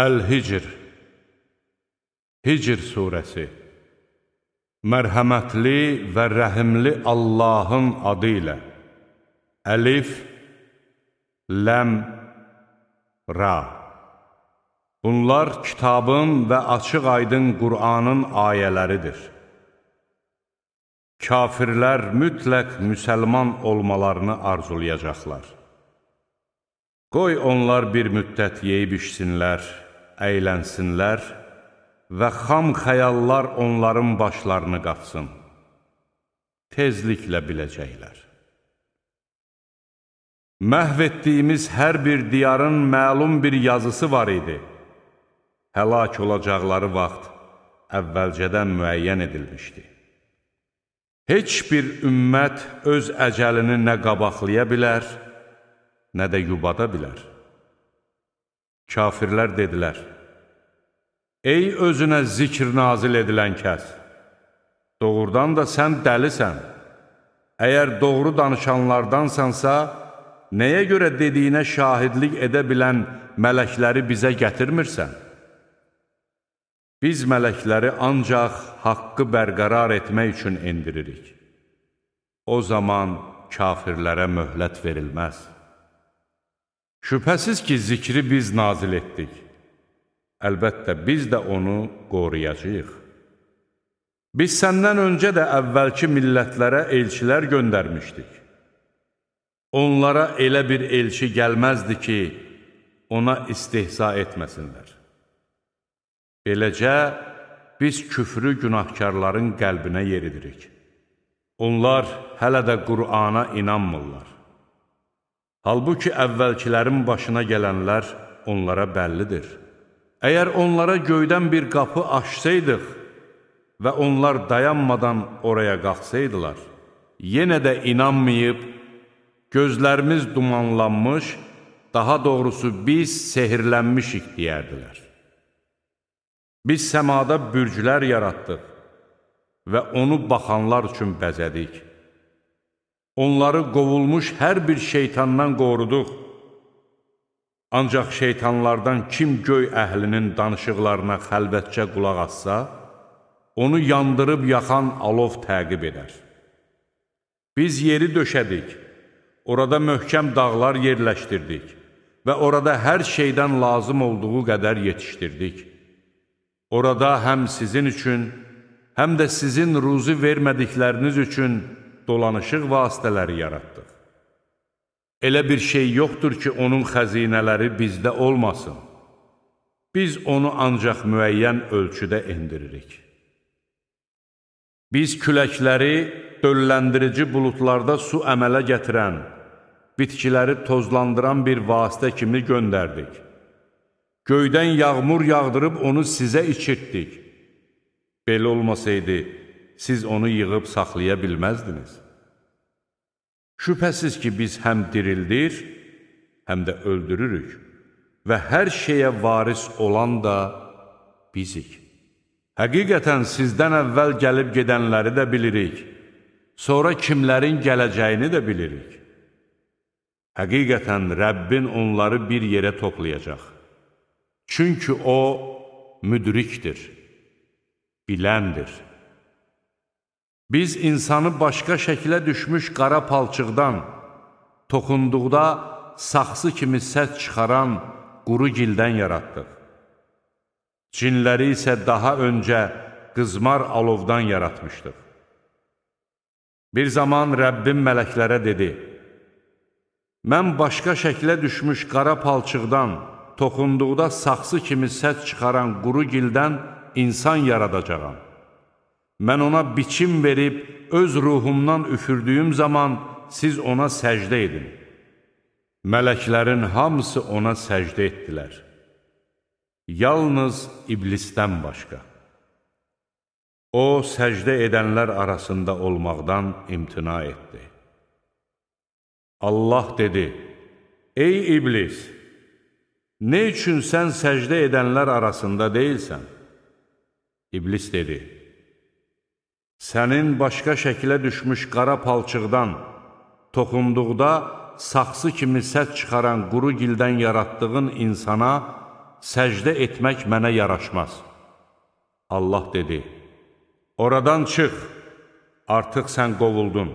Əl-Hicr Hicr surəsi Mərhəmətli və rəhimli Allahın adı ilə Əlif Ləm Ra Bunlar kitabın və açıq aydın Qur'anın ayələridir. Kafirlər mütləq müsəlman olmalarını arzulayacaqlar. Qoy onlar bir müddət yeyib içsinlər, əylənsinlər və xam xəyallar onların başlarını qapsın. Tezliklə biləcəklər. Məhv etdiyimiz hər bir diyarın məlum bir yazısı var idi. Həlak olacaqları vaxt əvvəlcədən müəyyən edilmişdi. Heç bir ümmət öz əcəlini nə qabaqlaya bilər, nə nə də yubada bilər. Kafirlər dedilər, Ey özünə zikr nazil edilən kəs, doğrudan da sən dəlisən, əgər doğru danışanlardansansa, nəyə görə dediyinə şahidlik edə bilən mələkləri bizə gətirmirsən? Biz mələkləri ancaq haqqı bərqərar etmək üçün indiririk. O zaman kafirlərə möhlət verilməz. Şübhəsiz ki, zikri biz nazil etdik. Əlbəttə, biz də onu qoruyacaq. Biz səndən öncə də əvvəlki millətlərə elçilər göndərmişdik. Onlara elə bir elçi gəlməzdi ki, ona istihza etməsinlər. Beləcə, biz küfrü günahkarların qəlbinə yeridirik. Onlar hələ də Qur'ana inanmırlar. Halbuki əvvəlkilərin başına gələnlər onlara bəllidir. Əgər onlara göydən bir qapı açsaydıq və onlar dayanmadan oraya qalxsaydılar, yenə də inanmayıb, gözlərimiz dumanlanmış, daha doğrusu biz sehirlənmişik deyərdilər. Biz səmada bürclər yaratdıq və onu baxanlar üçün bəzədik. Onları qovulmuş hər bir şeytandan qoruduq. Ancaq şeytanlardan kim göy əhlinin danışıqlarına xəlvətcə qulaq assa, onu yandırıb yaxan alov təqib edər. Biz yeri döşədik, orada möhkəm dağlar yerləşdirdik və orada hər şeydən lazım olduğu qədər yetişdirdik. Orada həm sizin üçün, həm də sizin ruzu vermədikləriniz üçün dolanışıq vasitələri yaratdıq. Elə bir şey yoxdur ki, onun xəzinələri bizdə olmasın. Biz onu ancaq müəyyən ölçüdə endiririk. Biz küləkləri dölləndirici bulutlarda su əmələ gətirən, bitkiləri tozlandıran bir vasitə kimi göndərdik. Göydən yağmur yağdırıb onu sizə içirtdik. Belə olmasaydı, siz onu yığıb saxlaya bilməzdiniz. Şübhəsiz ki, biz həm dirildir, həm də öldürürük və hər şeyə varis olan da bizik. Həqiqətən sizdən əvvəl gəlib gedənləri də bilirik, sonra kimlərin gələcəyini də bilirik. Həqiqətən Rəbbin onları bir yerə toplayacaq. Çünki O müdrikdir, biləndir. Biz insanı başqa şəklə düşmüş qara palçıqdan, toxunduqda saxsı kimi səs çıxaran quru gildən yaratdıq. Cinləri isə daha öncə qızmar alovdan yaratmışdıq. Bir zaman Rəbbim mələklərə dedi, Mən başqa şəklə düşmüş qara palçıqdan, toxunduqda saxsı kimi səs çıxaran quru gildən insan yaradacağam. Mən ona biçim verib, öz ruhumdan üfürdüyüm zaman siz ona səcdə edin. Mələklərin hamısı ona səcdə etdilər. Yalnız iblisdən başqa. O, səcdə edənlər arasında olmaqdan imtina etdi. Allah dedi, Ey iblis, nə üçün sən səcdə edənlər arasında deyilsən? İblis dedi, Sənin başqa şəkilə düşmüş qara palçıqdan, toxunduqda saxsı kimi səs çıxaran quru gildən yaratdığın insana səcdə etmək mənə yaraşmaz. Allah dedi, oradan çıx, artıq sən qovuldun.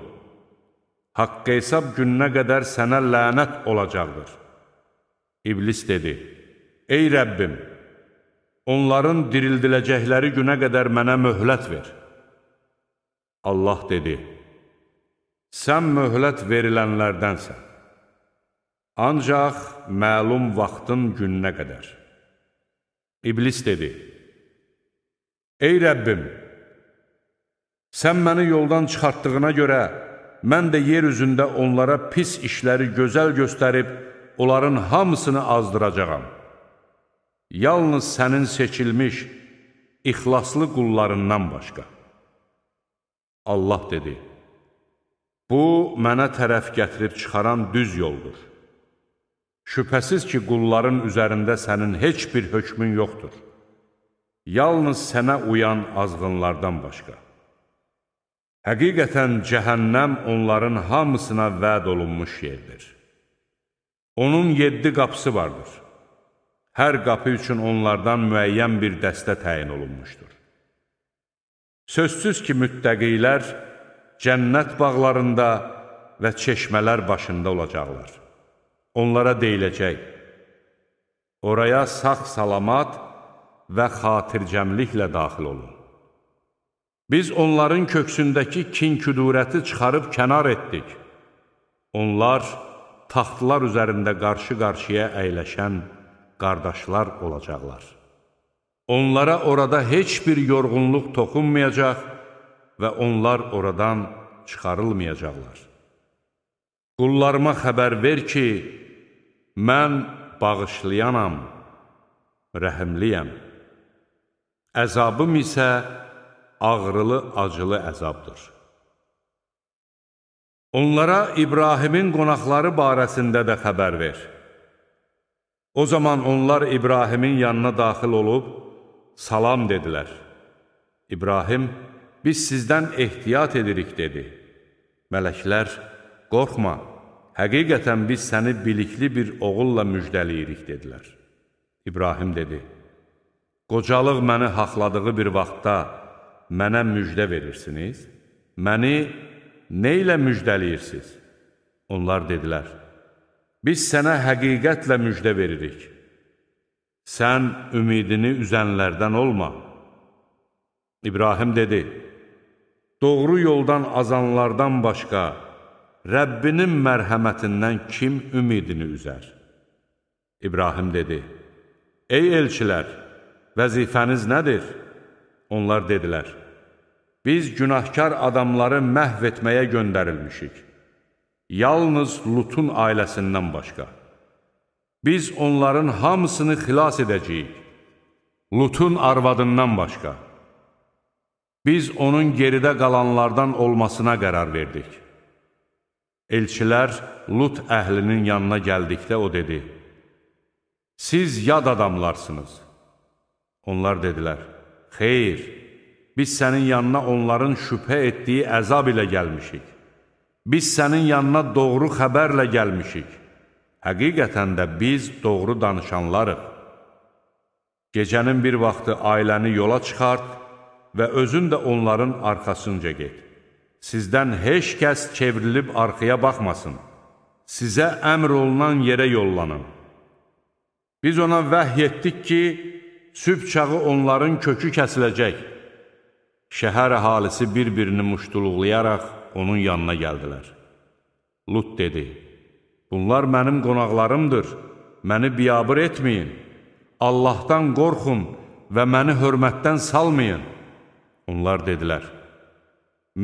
Haqq hesab gününə qədər sənə lənət olacaqdır. İblis dedi, ey Rəbbim, onların dirildiləcəkləri günə qədər mənə möhlət ver.'' Allah dedi, Sən möhlət verilənlərdənsən, ancaq məlum vaxtın gününə qədər. İblis dedi, Ey Rəbbim, sən məni yoldan çıxartdığına görə, mən də yer üzündə onlara pis işləri gözəl göstərib, onların hamısını azdıracağam. Yalnız sənin seçilmiş, ixlaslı qullarından başqa. Allah dedi, Bu, mənə tərəf gətirib çıxaran düz yoldur. Şübhəsiz ki, qulların üzərində sənin heç bir hökmün yoxdur. Yalnız sənə uyan azğınlardan başqa. Həqiqətən cəhənnəm onların hamısına vəd olunmuş yerdir. Onun yeddi qapısı vardır. Hər qapı üçün onlardan müəyyən bir dəstə təyin olunmuşdur. Sözsüz ki, müttəqilər cənnət bağlarında və çeşmələr başında olacaqlar. Onlara deyiləcək, oraya sağ-salamat və xatircəmliklə daxil olun. Biz onların köksündəki kin-küdurəti çıxarıb kənar etdik. Onlar taxtlar üzərində qarşı-qarşıya əyləşən qardaşlar olacaqlar. Onlara orada heç bir yorğunluq toxunmayacaq və onlar oradan çıxarılmayacaqlar. Qullarıma xəbər ver ki, mən bağışlayanam, rəhimliyəm. Əzabım isə ağrılı-acılı əzabdır. Onlara İbrahimin qonaqları barəsində də xəbər ver. O zaman onlar İbrahimin yanına daxil olub, salam dedilər. İbrahim, biz sizdən ehtiyat edirik, dedi. Mələklər, qorxma, həqiqətən biz səni bilikli bir oğulla müjdəliyirik, dedilər. İbrahim dedi, qocalıq məni haqladığı bir vaxtda mənə müjdə verirsiniz, məni nə ilə müjdəliyirsiniz? Onlar dedilər, biz sənə həqiqətlə müjdə veririk. Sən ümidini üzənlərdən olma. İbrahim dedi, Doğru yoldan azanlardan başqa, Rəbbinin mərhəmətindən kim ümidini üzər? İbrahim dedi, Ey elçilər, vəzifəniz nədir? Onlar dedilər, Biz günahkar adamları məhv etməyə göndərilmişik, Yalnız Lutun ailəsindən başqa. Biz onların hamısını xilas edəcəyik, Lutun arvadından başqa. Biz onun geridə qalanlardan olmasına qərar verdik. Elçilər Lut əhlinin yanına gəldikdə o dedi, Siz yad adamlarsınız. Onlar dedilər, Xeyr, biz sənin yanına onların şübhə etdiyi əzab ilə gəlmişik. Biz sənin yanına doğru xəbərlə gəlmişik. Həqiqətən də biz doğru danışanlarıq. Gecənin bir vaxtı ailəni yola çıxart və özün də onların arxasınca get. Sizdən heç kəs çevrilib arxaya baxmasın. Sizə əmr olunan yerə yollanın. Biz ona vəhy etdik ki, sübh çağı onların kökü kəsiləcək. Şəhər əhalisi bir-birini muştuluqlayaraq onun yanına gəldilər. Lut dedi, Bunlar mənim qonaqlarımdır, məni biyabır etməyin, Allahdan qorxun və məni hörmətdən salmayın. Onlar dedilər,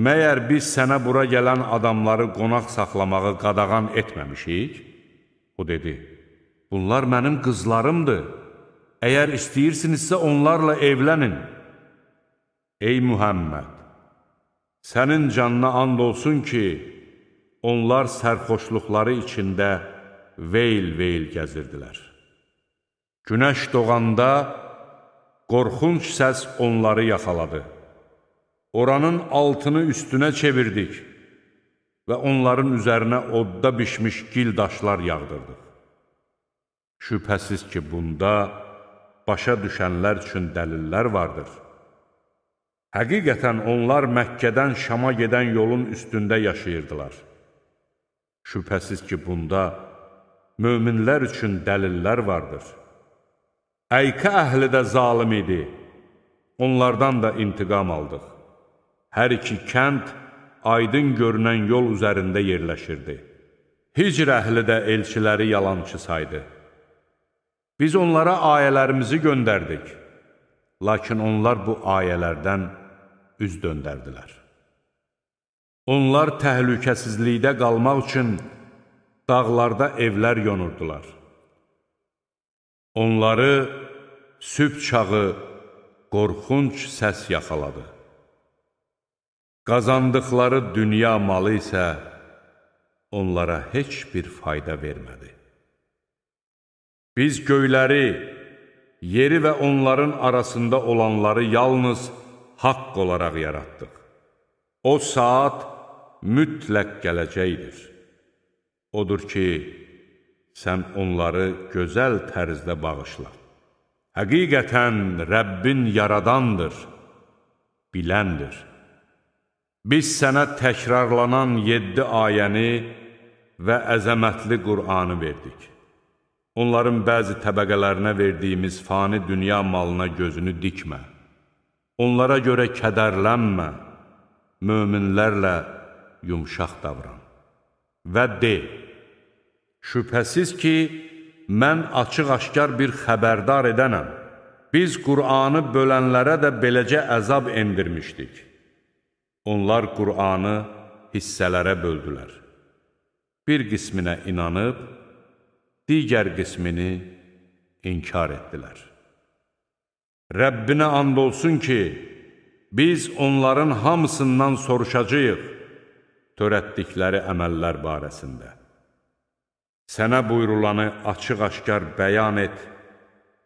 Məyər biz sənə bura gələn adamları qonaq saxlamağı qadağan etməmişik? O dedi, bunlar mənim qızlarımdır. Əgər istəyirsinizsə onlarla evlənin. Ey Mühəmməd, sənin canına and olsun ki, onlar sərxoşluqları içində veyl-veyl gəzirdilər. Günəş doğanda qorxunç səs onları yaxaladı. Oranın altını üstünə çevirdik və onların üzərinə odda bişmiş gil daşlar yağdırdıq. Şübhəsiz ki, bunda başa düşənlər üçün dəlillər vardır. Həqiqətən onlar Məkkədən Şama gedən yolun üstündə yaşayırdılar. Şübhəsiz ki, bunda möminlər üçün dəlillər vardır. Əykə əhli də zalim idi. Onlardan da intiqam aldıq. Hər iki kənd aydın görünən yol üzərində yerləşirdi. Hicr əhli də elçiləri yalançı saydı. Biz onlara ayələrimizi göndərdik, lakin onlar bu ayələrdən üz döndərdilər. Onlar təhlükəsizlikdə qalmaq üçün dağlarda evlər yonurdular. Onları sübh çağı qorxunç səs yaxaladı. Qazandıqları dünya malı isə onlara heç bir fayda vermədi. Biz göyləri, yeri və onların arasında olanları yalnız haqq olaraq yaratdıq. O saat, mütləq gələcəkdir. Odur ki, sən onları gözəl tərzdə bağışla. Həqiqətən Rəbbin yaradandır, biləndir. Biz sənə təkrarlanan yeddi ayəni və əzəmətli Qur'anı verdik. Onların bəzi təbəqələrinə verdiyimiz fani dünya malına gözünü dikmə. Onlara görə kədərlənmə, möminlərlə yumşaq davran və de, şübhəsiz ki, mən açıq-aşkar bir xəbərdar edənəm. Biz Qur'anı bölənlərə də beləcə əzab endirmişdik. Onlar Qur'anı hissələrə böldülər. Bir qisminə inanıb, digər qismini inkar etdilər. Rəbbinə and olsun ki, biz onların hamısından soruşacaq törətdikləri əməllər barəsində. Sənə buyrulanı açıq-aşkar bəyan et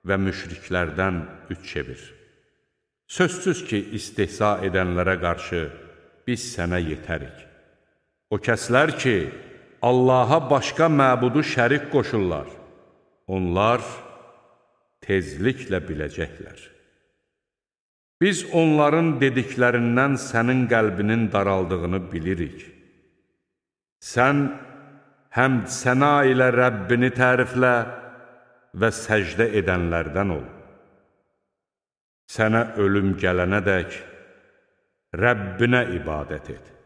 və müşriklərdən üç çevir. Sözsüz ki, istihza edənlərə qarşı biz sənə yetərik. O kəslər ki, Allaha başqa məbudu şərik qoşurlar, onlar tezliklə biləcəklər. Biz onların dediklərindən sənin qəlbinin daraldığını bilirik. Sən həmd səna ilə Rəbbini təriflə və səcdə edənlərdən ol. Sənə ölüm gələnədək Rəbbinə ibadət et.